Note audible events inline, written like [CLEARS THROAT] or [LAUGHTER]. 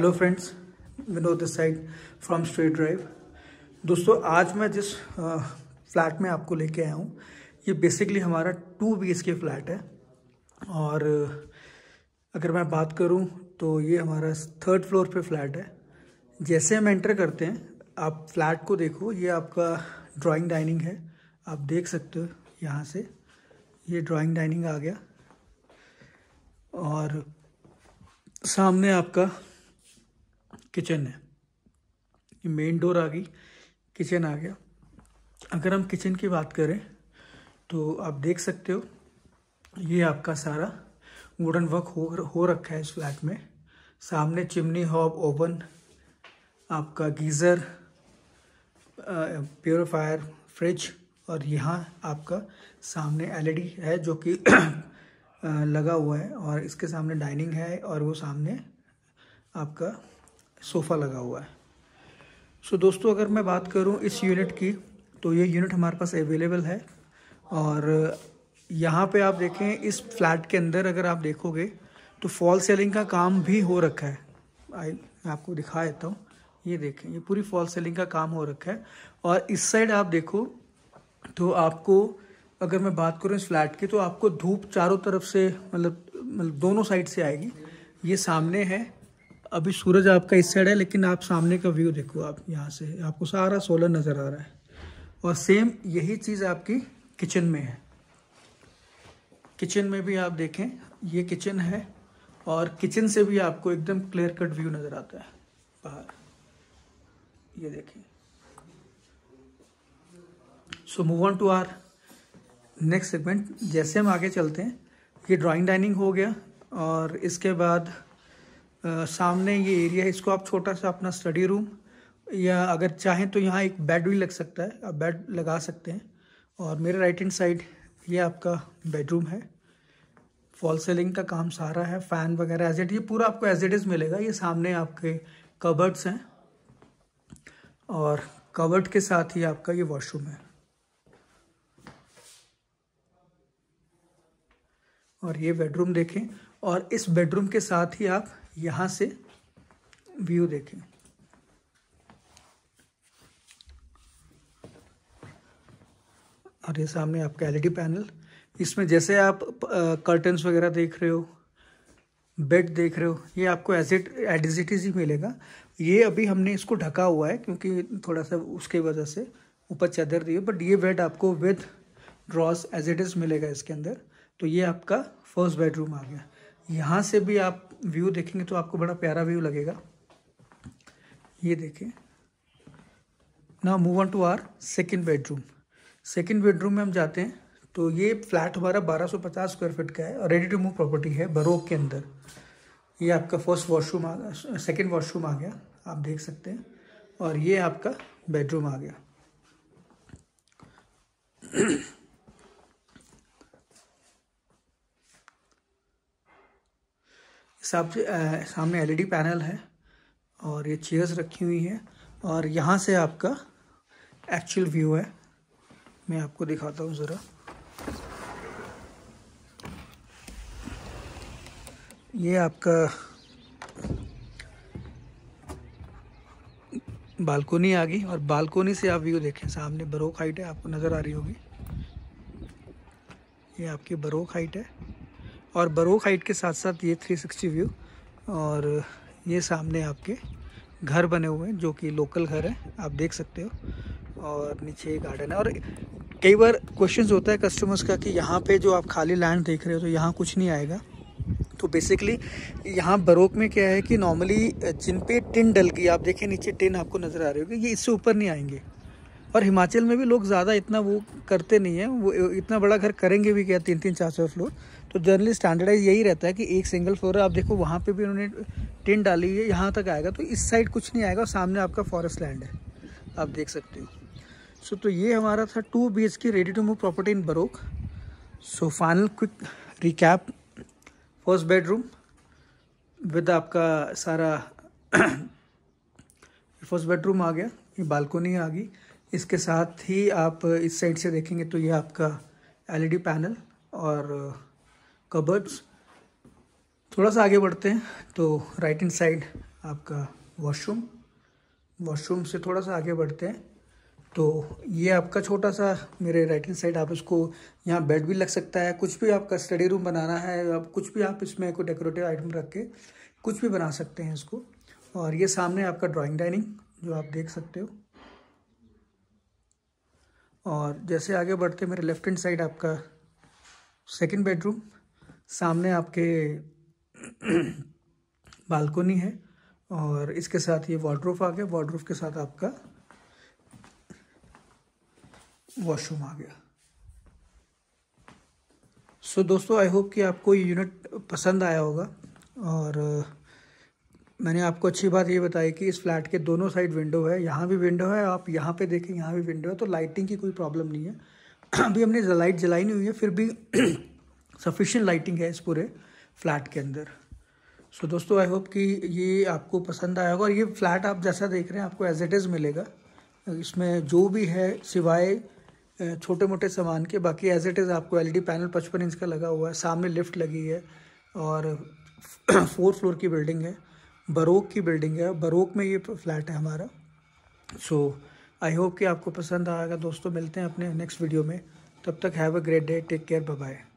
hello friends Vinod this side from street drive दोस्तों आज मैं जिस फ्लैट में आपको लेके आया हूँ ये बेसिकली हमारा टू बी के फ्लैट है और अगर मैं बात करूँ तो ये हमारा थर्ड फ्लोर पे फ्लैट है जैसे हम एंटर करते हैं आप फ्लैट को देखो ये आपका ड्राइंग डाइनिंग है आप देख सकते हो यहाँ से ये ड्राइंग डाइनिंग आ गया और सामने आपका किचन है ये मेन डोर आ गई किचन आ गया अगर हम किचन की बात करें तो आप देख सकते हो ये आपका सारा वुडन वर्क हो हो रखा है इस फ्लैट में सामने चिमनी हॉब ओवन आपका गीज़र प्योरीफायर फ्रिज और यहाँ आपका सामने एलईडी है जो कि [CLEARS THROAT] लगा हुआ है और इसके सामने डाइनिंग है और वो सामने आपका सोफ़ा लगा हुआ है सो so, दोस्तों अगर मैं बात करूं इस यूनिट की तो ये यूनिट हमारे पास अवेलेबल है और यहाँ पे आप देखें इस फ्लैट के अंदर अगर आप देखोगे तो फॉल सेलिंग का काम भी हो रखा है आई मैं आपको दिखा देता हूँ ये देखें ये पूरी फॉल सेलिंग का काम हो रखा है और इस साइड आप देखो तो आपको अगर मैं बात करूँ इस फ्लैट की तो आपको धूप चारों तरफ से मतलब मतलब दोनों साइड से आएगी ये सामने है अभी सूरज आपका इस साइड है लेकिन आप सामने का व्यू देखो आप यहाँ से आपको सारा सोलर नज़र आ रहा है और सेम यही चीज़ आपकी किचन में है किचन में भी आप देखें ये किचन है और किचन से भी आपको एकदम क्लियर कट व्यू नज़र आता है बाहर ये देखिए so move on to our next segment जैसे हम आगे चलते हैं ये ड्राइंग डाइनिंग हो गया और इसके बाद आ, सामने ये एरिया है इसको आप छोटा सा अपना स्टडी रूम या अगर चाहें तो यहाँ एक बेड भी लग सकता है आप बेड लगा सकते हैं और मेरे राइट हैंड साइड ये आपका बेडरूम है फॉल सेलिंग का काम सारा है फ़ैन वगैरह एज ये पूरा आपको एज इट इज़ मिलेगा ये सामने आपके कबर्ड्स हैं और कवर्ड के साथ ही आपका ये वॉशरूम है और ये बेडरूम देखें और इस बेडरूम के साथ ही आप यहाँ से व्यू देखें और ये सामने आपका एलईडी पैनल e इसमें जैसे आप कर्टन्स वगैरह देख रहे हो बेड देख रहे हो ये आपको एजिट एडिजिटीज ही मिलेगा ये अभी हमने इसको ढका हुआ है क्योंकि थोड़ा सा उसके वजह से ऊपर चादर दी है बट ये बेड आपको विद ड्रॉस एजिटिज मिलेगा इसके अंदर तो ये आपका फर्स्ट बेडरूम आ गया यहाँ से भी आप व्यू देखेंगे तो आपको बड़ा प्यारा व्यू लगेगा ये देखें ना move on to our second bedroom second bedroom में हम जाते हैं तो ये फ्लैट हमारा 1250 स्क्वायर फीट का है और रेडी टू मूव प्रॉपर्टी है बरोक के अंदर ये आपका फर्स्ट वॉशरूम आ गया सेकेंड वॉशरूम आ गया आप देख सकते हैं और ये आपका बेडरूम आ गया [CLEARS THROAT] सब सामने एलईडी पैनल है और ये चेयर्स रखी हुई हैं और यहाँ से आपका एक्चुअल व्यू है मैं आपको दिखाता हूँ ज़रा ये आपका बालकोनी आ गई और बालकोनी से आप व्यू देखें सामने बरोक हाइट है आपको नज़र आ रही होगी ये आपकी बरोक हाइट है और बरोक हाइट के साथ साथ ये 360 व्यू और ये सामने आपके घर बने हुए हैं जो कि लोकल घर है आप देख सकते हो और नीचे गार्डन है और कई बार क्वेश्चन होता है कस्टमर्स का कि यहाँ पे जो आप खाली लैंड देख रहे हो तो यहाँ कुछ नहीं आएगा तो बेसिकली यहाँ बरोक में क्या है कि नॉर्मली जिन पे टिन डल गई आप देखें नीचे टिन आपको नज़र आ रही होगी ये इससे ऊपर नहीं आएंगे और हिमाचल में भी लोग ज़्यादा इतना वो करते नहीं है वो इतना बड़ा घर करेंगे भी क्या तीन तीन चार चार फ्लोर तो जनरली स्टैंडर्डाइज यही रहता है कि एक सिंगल फ्लोर है आप देखो वहाँ पे भी उन्होंने टेंट डाली है यहाँ तक आएगा तो इस साइड कुछ नहीं आएगा और सामने आपका फॉरेस्ट लैंड है आप देख सकते हो सो तो ये हमारा था two B H K ready to move property in बरोक so final quick recap first bedroom with आपका सारा फर्स्ट [CLEARS THROAT] बेडरूम आ गया ये बालकोनी आ गई इसके साथ ही आप इस साइड से देखेंगे तो ये आपका एलईडी पैनल और कबर्ड्स थोड़ा सा आगे बढ़ते हैं तो राइट हैंड साइड आपका वॉशरूम वॉशरूम से थोड़ा सा आगे बढ़ते हैं तो ये आपका छोटा सा मेरे राइट हैंड साइड आप इसको यहाँ बेड भी लग सकता है कुछ भी आपका स्टडी रूम बनाना है आप कुछ भी आप इसमें कोई डेकोरेटिव आइटम रख के कुछ भी बना सकते हैं इसको और ये सामने आपका ड्राइंग डाइनिंग जो आप देख सकते हो और जैसे आगे बढ़ते मेरे लेफ्ट हैंड साइड आपका सेकंड बेडरूम सामने आपके बालकोनी [CLEARS THROAT] है और इसके साथ ये वाड्रूफ आ गया वाड्रूफ के साथ आपका वॉशरूम आ गया सो so, दोस्तों आई होप कि आपको ये यूनिट पसंद आया होगा और मैंने आपको अच्छी बात ये बताई कि इस फ्लैट के दोनों साइड विंडो है यहाँ भी विंडो है आप यहाँ पे देखें यहाँ भी विंडो है तो लाइटिंग की कोई प्रॉब्लम नहीं है [CLEARS THROAT] अभी हमने लाइट जलाई नहीं हुई है फिर भी [CLEARS THROAT] सफिशेंट लाइटिंग है इस पूरे फ्लैट के अंदर सो so, दोस्तों आई होप कि ये आपको पसंद आया होगा और ये फ्लैट आप जैसा देख रहे हैं आपको एज इट इज़ मिलेगा इसमें जो भी है सिवाय छोटे मोटे सामान के बाकी एज इट इज़ आपको एलईडी पैनल e पचपन इंच का लगा हुआ है सामने लिफ्ट लगी है और फोर [CLEARS THROAT] फ्लोर की बिल्डिंग है बरोक की बिल्डिंग है बरोक में ये फ्लैट है हमारा सो आई होप कि आपको पसंद आएगा दोस्तों मिलते हैं अपने नेक्स्ट वीडियो में तब तक have a great day take care bye